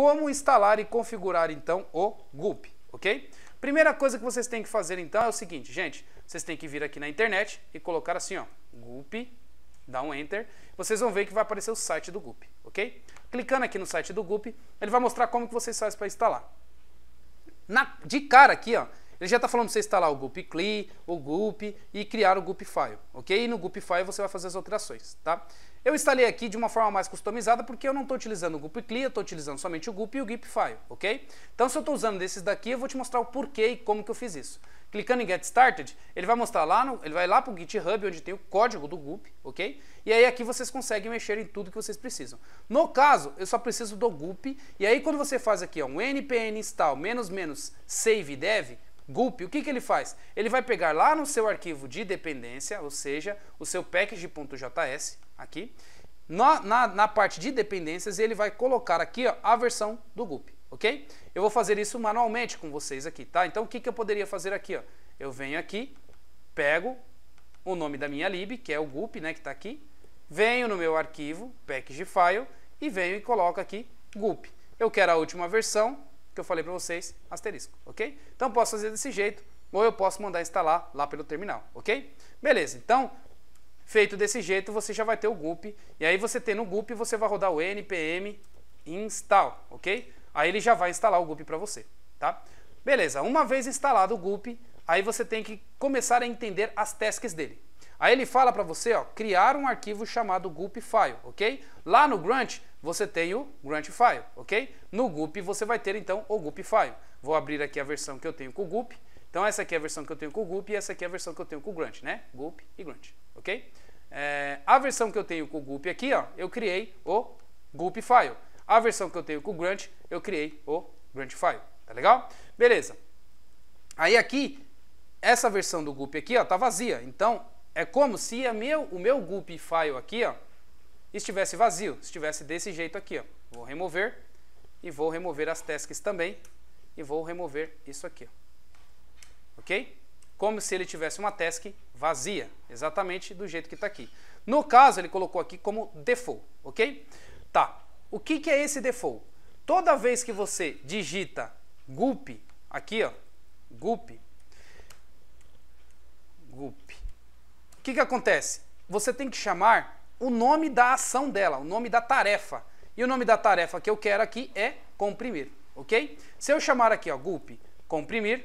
como instalar e configurar então o GUP, ok? Primeira coisa que vocês têm que fazer então é o seguinte, gente, vocês têm que vir aqui na internet e colocar assim, ó, GUP, dá um Enter, vocês vão ver que vai aparecer o site do GUP, ok? Clicando aqui no site do GUP, ele vai mostrar como que vocês fazem para instalar. Na, de cara aqui, ó, ele já está falando para você instalar o Gulp CLI, o Gulp e criar o Gup File, ok? E no Gup File você vai fazer as alterações, tá? Eu instalei aqui de uma forma mais customizada porque eu não estou utilizando o Gulp CLI, eu estou utilizando somente o Gulp e o Gup File, ok? Então se eu estou usando desses daqui, eu vou te mostrar o porquê e como que eu fiz isso. Clicando em Get Started, ele vai mostrar lá, no, ele vai lá para o GitHub, onde tem o código do Gulp, ok? E aí aqui vocês conseguem mexer em tudo que vocês precisam. No caso, eu só preciso do Gulp e aí quando você faz aqui ó, um npm install menos save dev, Gulp, o que, que ele faz? Ele vai pegar lá no seu arquivo de dependência, ou seja, o seu package.js, aqui, na, na, na, parte de dependências, ele vai colocar aqui ó, a versão do Gulp, ok? Eu vou fazer isso manualmente com vocês aqui, tá? Então, o que, que eu poderia fazer aqui? Ó? Eu venho aqui, pego o nome da minha lib, que é o Gulp, né, que está aqui, venho no meu arquivo, package file, e venho e coloco aqui Gulp. Eu quero a última versão, que eu falei para vocês, asterisco, ok? Então posso fazer desse jeito, ou eu posso mandar instalar lá pelo terminal, ok? Beleza, então, feito desse jeito, você já vai ter o GUP, e aí você tem no GUP, você vai rodar o npm install, ok? Aí ele já vai instalar o GUP para você, tá? Beleza, uma vez instalado o GUP, aí você tem que começar a entender as tasks dele. Aí ele fala para você, ó, criar um arquivo chamado GUP file, ok? Lá no Grunt, você tem o Grunt File, ok? No GUP você vai ter então o GUP File. Vou abrir aqui a versão que eu tenho com o GUP. Então essa aqui é a versão que eu tenho com o GUP e essa aqui é a versão que eu tenho com o Grunt, né? GUP e Grunt, ok? É, a versão que eu tenho com o GUP aqui, ó, eu criei o GUP File. A versão que eu tenho com o Grunt, eu criei o Grunt File, tá legal? Beleza. Aí aqui, essa versão do GUP aqui, ó, tá vazia. Então, é como se a meu, o meu GUP File aqui, ó, estivesse vazio, estivesse desse jeito aqui, ó, vou remover e vou remover as tasks também e vou remover isso aqui. Ó. Ok? Como se ele tivesse uma task vazia, exatamente do jeito que está aqui. No caso, ele colocou aqui como default, ok? Tá, o que, que é esse default? Toda vez que você digita gulp, aqui ó, gulp, gulp, o que, que acontece? Você tem que chamar o nome da ação dela, o nome da tarefa. E o nome da tarefa que eu quero aqui é comprimir, ok? Se eu chamar aqui, ó, gulp comprimir,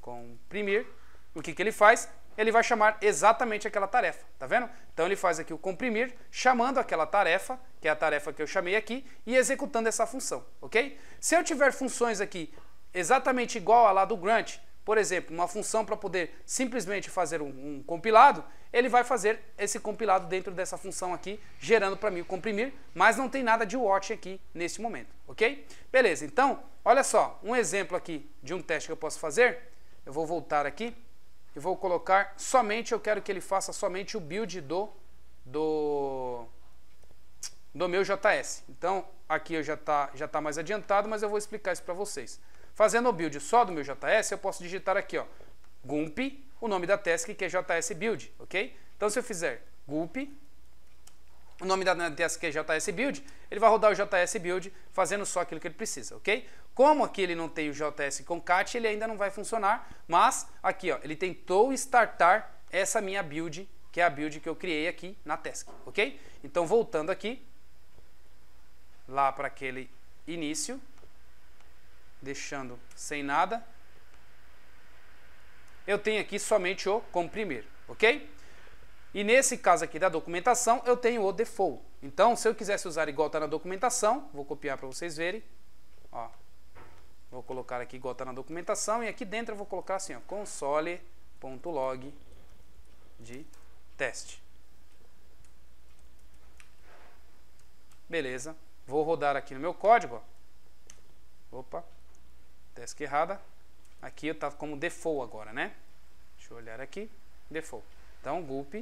comprimir, o que, que ele faz? Ele vai chamar exatamente aquela tarefa, tá vendo? Então ele faz aqui o comprimir, chamando aquela tarefa, que é a tarefa que eu chamei aqui, e executando essa função, ok? Se eu tiver funções aqui exatamente igual a lá do Grunt, por exemplo, uma função para poder simplesmente fazer um, um, compilado, ele vai fazer esse compilado dentro dessa função aqui, gerando para mim o comprimir, mas não tem nada de watch aqui neste momento, ok? Beleza, então, olha só, um exemplo aqui de um teste que eu posso fazer, eu vou voltar aqui e vou colocar somente, eu quero que ele faça somente o build do, do, do meu JS. Então, aqui eu já está já tá mais adiantado, mas eu vou explicar isso para vocês. Fazendo o build só do meu JS, eu posso digitar aqui, ó, gump, o nome da task que é JS build, ok? Então se eu fizer gulp, o nome da task que é JS build, ele vai rodar o JS build fazendo só aquilo que ele precisa, ok? Como aqui ele não tem o JS concat, ele ainda não vai funcionar, mas aqui ó, ele tentou startar essa minha build, que é a build que eu criei aqui na task, ok? Então voltando aqui, lá para aquele início, deixando sem nada, eu tenho aqui somente o comprimir, ok? E nesse caso aqui da documentação, eu tenho o default. Então, se eu quisesse usar igual está na documentação, vou copiar para vocês verem. Ó, vou colocar aqui igual está na documentação e aqui dentro eu vou colocar assim, ó, console.log de teste. Beleza. Vou rodar aqui no meu código. Ó. Opa, task tá errada. Aqui eu estava como default agora, né? Deixa eu olhar aqui. Default. Então, gulp.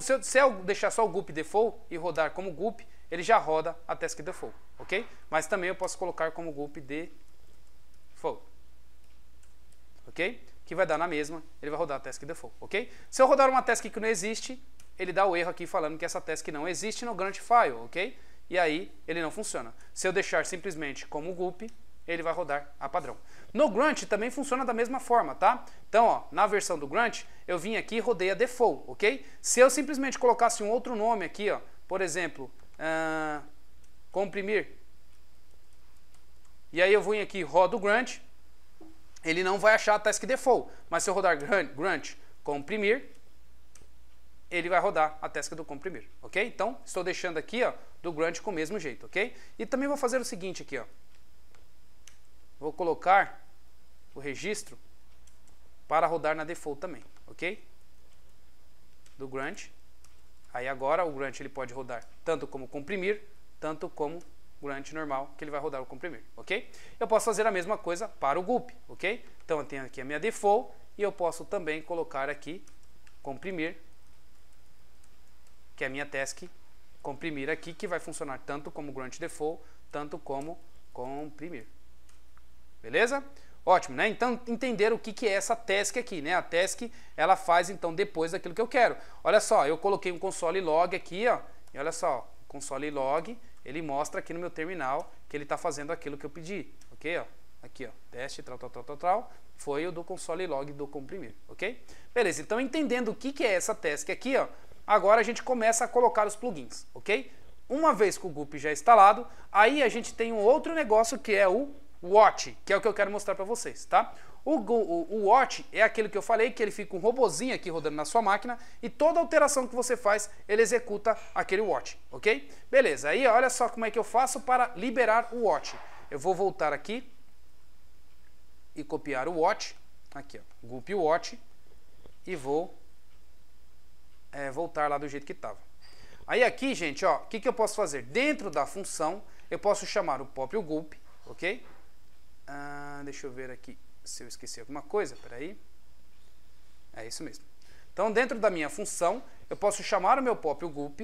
Se eu, se eu deixar só o gulp default e rodar como gulp, ele já roda a task default, ok? Mas também eu posso colocar como gulp default, ok? Que vai dar na mesma, ele vai rodar a task default, ok? Se eu rodar uma task que não existe, ele dá o erro aqui falando que essa task não existe no grant file, ok? E aí ele não funciona. Se eu deixar simplesmente como gulp, ele vai rodar a padrão. No Grunt também funciona da mesma forma, tá? Então, ó, na versão do Grunt, eu vim aqui e rodei a default, ok? Se eu simplesmente colocasse um outro nome aqui, ó, por exemplo, uh, comprimir, e aí eu vim aqui rodo Grunt, ele não vai achar a task default, mas se eu rodar Grunt, grunt comprimir, ele vai rodar a task do comprimir, ok? Então, estou deixando aqui, ó, do Grunt com o mesmo jeito, ok? E também vou fazer o seguinte aqui, ó. Vou colocar o registro para rodar na default também, ok? Do Grunt. Aí agora o Grunt ele pode rodar tanto como comprimir, tanto como Grunt normal, que ele vai rodar o comprimir, ok? Eu posso fazer a mesma coisa para o Gulp, ok? Então eu tenho aqui a minha default e eu posso também colocar aqui comprimir, que é a minha task comprimir aqui, que vai funcionar tanto como Grunt default, tanto como comprimir. Beleza? Ótimo, né? Então, entender o que, que é essa task aqui, né? A task, ela faz, então, depois daquilo que eu quero. Olha só, eu coloquei um console log aqui, ó. E olha só, console log, ele mostra aqui no meu terminal que ele está fazendo aquilo que eu pedi, ok? Ó, aqui, ó, teste, tal, tal, tal, tal, tal. Foi o do console log do comprimir, ok? Beleza, então, entendendo o que, que é essa task aqui, ó. Agora a gente começa a colocar os plugins, ok? Uma vez que o GUP já é instalado, aí a gente tem um outro negócio que é o Watch, que é o que eu quero mostrar para vocês, tá? O, o, o, Watch é aquele que eu falei, que ele fica um robozinho aqui rodando na sua máquina e toda alteração que você faz, ele executa aquele Watch, ok? Beleza, aí olha só como é que eu faço para liberar o Watch. Eu vou voltar aqui e copiar o Watch, aqui ó, Gulp Watch e vou é, voltar lá do jeito que estava. Aí aqui, gente, ó, o que, que eu posso fazer? Dentro da função, eu posso chamar o próprio Gulp, ok? Ah, deixa eu ver aqui se eu esqueci alguma coisa, peraí. É isso mesmo. Então, dentro da minha função, eu posso chamar o meu próprio gulp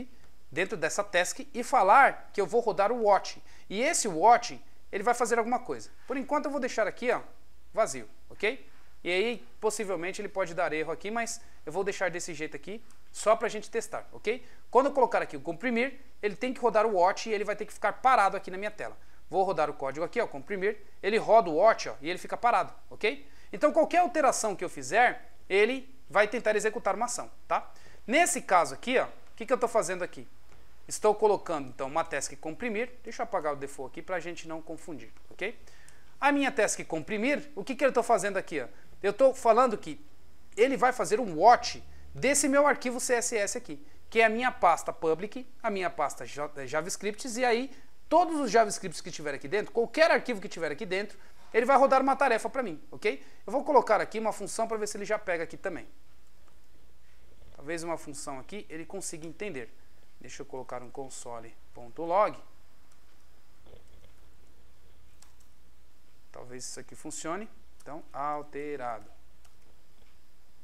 dentro dessa task e falar que eu vou rodar o watch. E esse watch, ele vai fazer alguma coisa. Por enquanto, eu vou deixar aqui ó, vazio, ok? E aí, possivelmente, ele pode dar erro aqui, mas eu vou deixar desse jeito aqui só para a gente testar, ok? Quando eu colocar aqui o comprimir, ele tem que rodar o watch e ele vai ter que ficar parado aqui na minha tela. Vou rodar o código aqui, ó, comprimir. Ele roda o watch ó, e ele fica parado, ok? Então qualquer alteração que eu fizer, ele vai tentar executar uma ação, tá? Nesse caso aqui, ó, o que, que eu estou fazendo aqui? Estou colocando, então, uma task comprimir. Deixa eu apagar o default aqui para a gente não confundir, ok? A minha task comprimir, o que, que eu estou fazendo aqui? Ó? Eu estou falando que ele vai fazer um watch desse meu arquivo CSS aqui, que é a minha pasta public, a minha pasta eh, JavaScript, e aí todos os JavaScripts que tiver aqui dentro, qualquer arquivo que tiver aqui dentro, ele vai rodar uma tarefa para mim, ok? Eu vou colocar aqui uma função para ver se ele já pega aqui também. Talvez uma função aqui ele consiga entender. Deixa eu colocar um console.log. Talvez isso aqui funcione. Então, alterado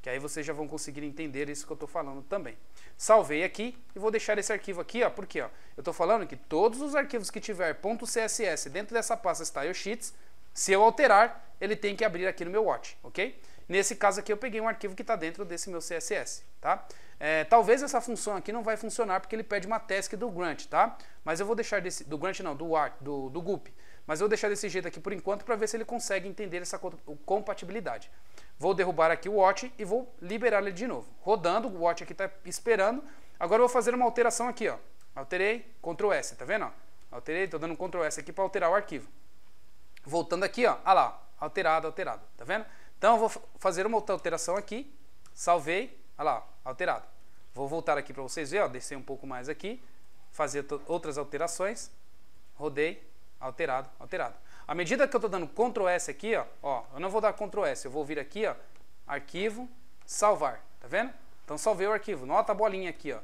que aí vocês já vão conseguir entender isso que eu estou falando também. Salvei aqui e vou deixar esse arquivo aqui, ó, porque ó, eu estou falando que todos os arquivos que tiver .css dentro dessa pasta Style Sheets, se eu alterar, ele tem que abrir aqui no meu Watch, ok? Nesse caso aqui eu peguei um arquivo que está dentro desse meu CSS, tá? É, talvez essa função aqui não vai funcionar porque ele pede uma task do Grunt, tá? Mas eu vou deixar desse... do Grunt não, do, do, do Mas eu vou deixar desse jeito aqui por enquanto para ver se ele consegue entender essa compatibilidade. Vou derrubar aqui o watch e vou liberar ele de novo. Rodando, o watch aqui está esperando. Agora eu vou fazer uma alteração aqui, ó. Alterei, Ctrl S, tá vendo? Ó? Alterei, estou dando Ctrl S aqui para alterar o arquivo. Voltando aqui, ó, lá, alterado, alterado, tá vendo? Então eu vou fazer uma outra alteração aqui, salvei, olha lá, alterado. Vou voltar aqui para vocês verem, ó, descer um pouco mais aqui, fazer outras alterações, rodei, alterado, alterado. À medida que eu estou dando Ctrl S aqui, ó, ó, eu não vou dar Ctrl S, eu vou vir aqui, ó, arquivo, salvar, tá vendo? Então salvei o arquivo, nota a bolinha aqui, ó.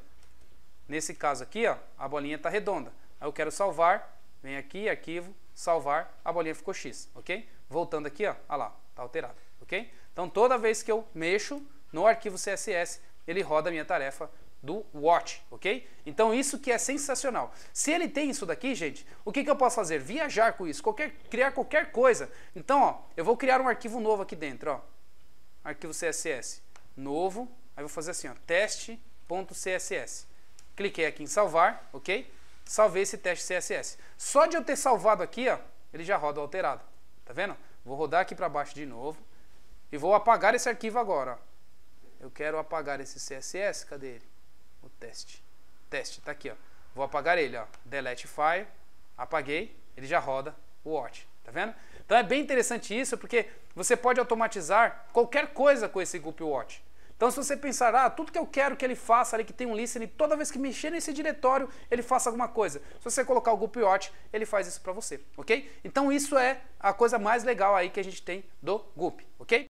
Nesse caso aqui, ó, a bolinha está redonda. Aí eu quero salvar, vem aqui, arquivo, salvar, a bolinha ficou X, ok? Voltando aqui, ó, ó lá, está alterado, ok? Então toda vez que eu mexo no arquivo CSS, ele roda a minha tarefa do Watch, ok? Então isso que é sensacional. Se ele tem isso daqui, gente, o que, que eu posso fazer? Viajar com isso, qualquer, criar qualquer coisa. Então, ó, eu vou criar um arquivo novo aqui dentro, ó. Arquivo CSS, novo, aí vou fazer assim, ó, teste.css. Cliquei aqui em salvar, ok? Salvei esse teste CSS. Só de eu ter salvado aqui, ó, ele já roda alterado, tá vendo? Vou rodar aqui para baixo de novo e vou apagar esse arquivo agora, ó. Eu quero apagar esse CSS, cadê ele? O teste. Teste, tá aqui, ó. Vou apagar ele, ó. Delete file, apaguei, ele já roda o watch, tá vendo? Então é bem interessante isso, porque você pode automatizar qualquer coisa com esse Gulp Watch. Então se você pensar, ah, tudo que eu quero que ele faça ali, que tem um listening, toda vez que mexer nesse diretório, ele faça alguma coisa. Se você colocar o Gulp Watch, ele faz isso para você, ok? Então isso é a coisa mais legal aí que a gente tem do Gulp, ok?